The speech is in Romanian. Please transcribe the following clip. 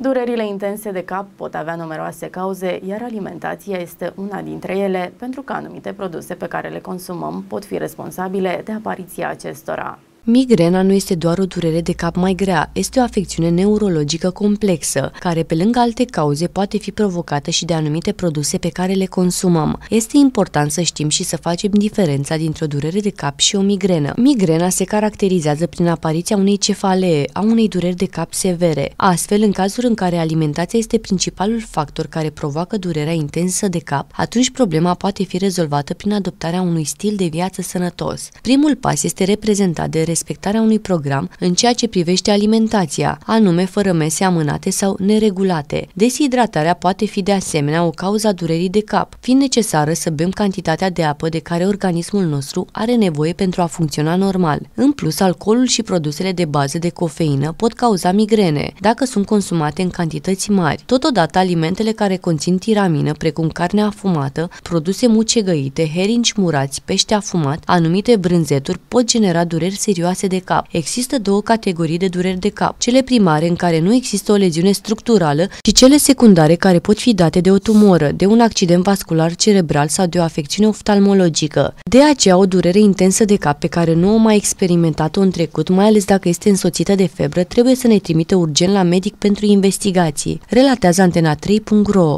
Durerile intense de cap pot avea numeroase cauze, iar alimentația este una dintre ele, pentru că anumite produse pe care le consumăm pot fi responsabile de apariția acestora. Migrena nu este doar o durere de cap mai grea, este o afecțiune neurologică complexă, care pe lângă alte cauze poate fi provocată și de anumite produse pe care le consumăm. Este important să știm și să facem diferența dintre o durere de cap și o migrenă. Migrena se caracterizează prin apariția unei cefalee, a unei dureri de cap severe. Astfel, în cazuri în care alimentația este principalul factor care provoacă durerea intensă de cap, atunci problema poate fi rezolvată prin adoptarea unui stil de viață sănătos. Primul pas este reprezentat de respectarea unui program în ceea ce privește alimentația, anume fără mese amânate sau neregulate. Deshidratarea poate fi de asemenea o cauza durerii de cap, fiind necesară să bem cantitatea de apă de care organismul nostru are nevoie pentru a funcționa normal. În plus, alcoolul și produsele de bază de cofeină pot cauza migrene, dacă sunt consumate în cantități mari. Totodată, alimentele care conțin tiramină, precum carnea afumată, produse mucegăite, herinci murați, pește afumat, anumite brânzeturi pot genera dureri serioase serioase de cap. Există două categorii de dureri de cap, cele primare în care nu există o leziune structurală și cele secundare care pot fi date de o tumoră, de un accident vascular cerebral sau de o afecțiune oftalmologică. De aceea, o durere intensă de cap pe care nu o mai experimentat-o în trecut, mai ales dacă este însoțită de febră, trebuie să ne trimite urgent la medic pentru investigații, relatează antena3.ro.